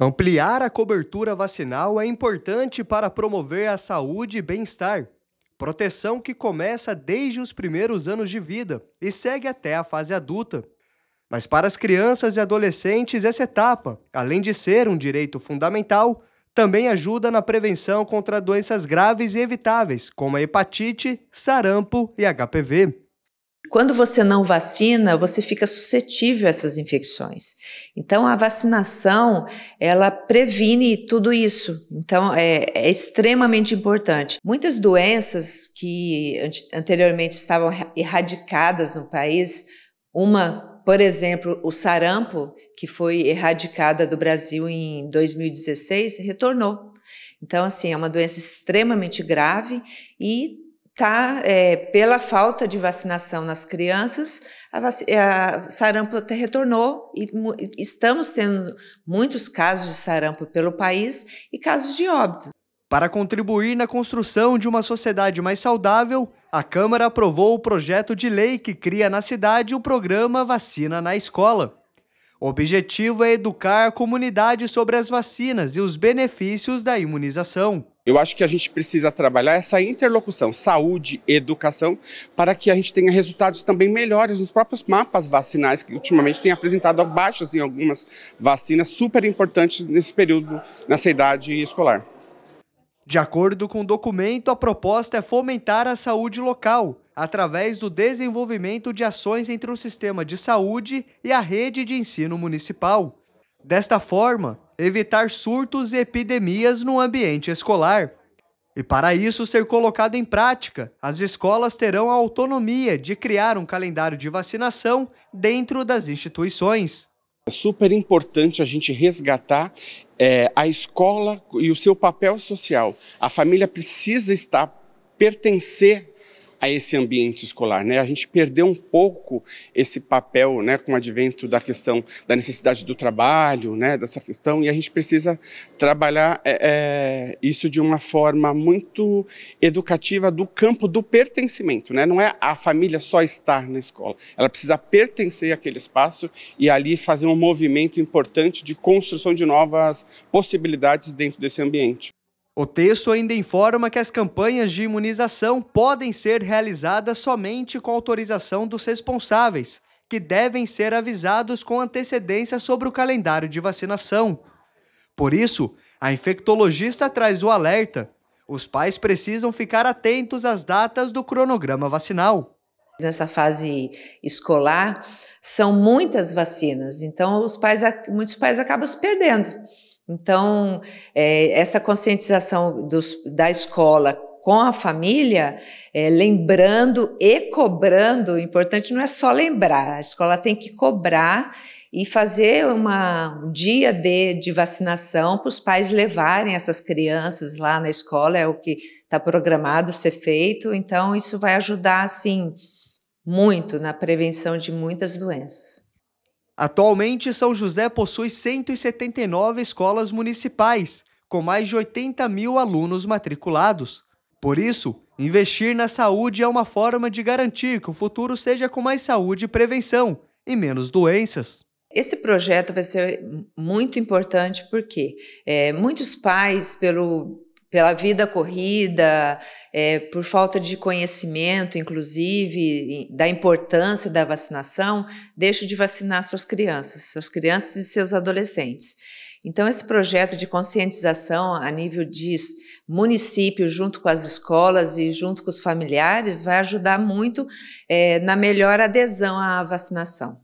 Ampliar a cobertura vacinal é importante para promover a saúde e bem-estar. Proteção que começa desde os primeiros anos de vida e segue até a fase adulta. Mas para as crianças e adolescentes, essa etapa, além de ser um direito fundamental, também ajuda na prevenção contra doenças graves e evitáveis, como a hepatite, sarampo e HPV. Quando você não vacina, você fica suscetível a essas infecções. Então, a vacinação, ela previne tudo isso. Então, é, é extremamente importante. Muitas doenças que anteriormente estavam erradicadas no país, uma, por exemplo, o sarampo, que foi erradicada do Brasil em 2016, retornou. Então, assim, é uma doença extremamente grave e tá, é, pela falta de vacinação nas crianças, a, vac... a sarampo até retornou e estamos tendo muitos casos de sarampo pelo país e casos de óbito. Para contribuir na construção de uma sociedade mais saudável, a Câmara aprovou o projeto de lei que cria na cidade o programa Vacina na Escola. O objetivo é educar a comunidade sobre as vacinas e os benefícios da imunização. Eu acho que a gente precisa trabalhar essa interlocução saúde educação para que a gente tenha resultados também melhores nos próprios mapas vacinais que ultimamente têm apresentado baixas em algumas vacinas super importantes nesse período, nessa idade escolar. De acordo com o documento, a proposta é fomentar a saúde local através do desenvolvimento de ações entre o sistema de saúde e a rede de ensino municipal. Desta forma, evitar surtos e epidemias no ambiente escolar. E para isso ser colocado em prática, as escolas terão a autonomia de criar um calendário de vacinação dentro das instituições. É super importante a gente resgatar é, a escola e o seu papel social. A família precisa estar pertencer a esse ambiente escolar. Né? A gente perdeu um pouco esse papel né, com o advento da questão da necessidade do trabalho, né, dessa questão, e a gente precisa trabalhar é, é, isso de uma forma muito educativa do campo do pertencimento. Né? Não é a família só estar na escola, ela precisa pertencer àquele espaço e ali fazer um movimento importante de construção de novas possibilidades dentro desse ambiente. O texto ainda informa que as campanhas de imunização podem ser realizadas somente com autorização dos responsáveis, que devem ser avisados com antecedência sobre o calendário de vacinação. Por isso, a infectologista traz o alerta: os pais precisam ficar atentos às datas do cronograma vacinal nessa fase escolar são muitas vacinas, então os pais, muitos pais acabam se perdendo. Então, é, essa conscientização dos, da escola com a família, é, lembrando e cobrando, o importante não é só lembrar, a escola tem que cobrar e fazer uma, um dia de, de vacinação para os pais levarem essas crianças lá na escola, é o que está programado ser feito, então isso vai ajudar, assim, muito na prevenção de muitas doenças. Atualmente, São José possui 179 escolas municipais, com mais de 80 mil alunos matriculados. Por isso, investir na saúde é uma forma de garantir que o futuro seja com mais saúde e prevenção, e menos doenças. Esse projeto vai ser muito importante porque é, muitos pais, pelo pela vida corrida, é, por falta de conhecimento, inclusive, da importância da vacinação, deixam de vacinar suas crianças, suas crianças e seus adolescentes. Então, esse projeto de conscientização a nível de município, junto com as escolas e junto com os familiares, vai ajudar muito é, na melhor adesão à vacinação.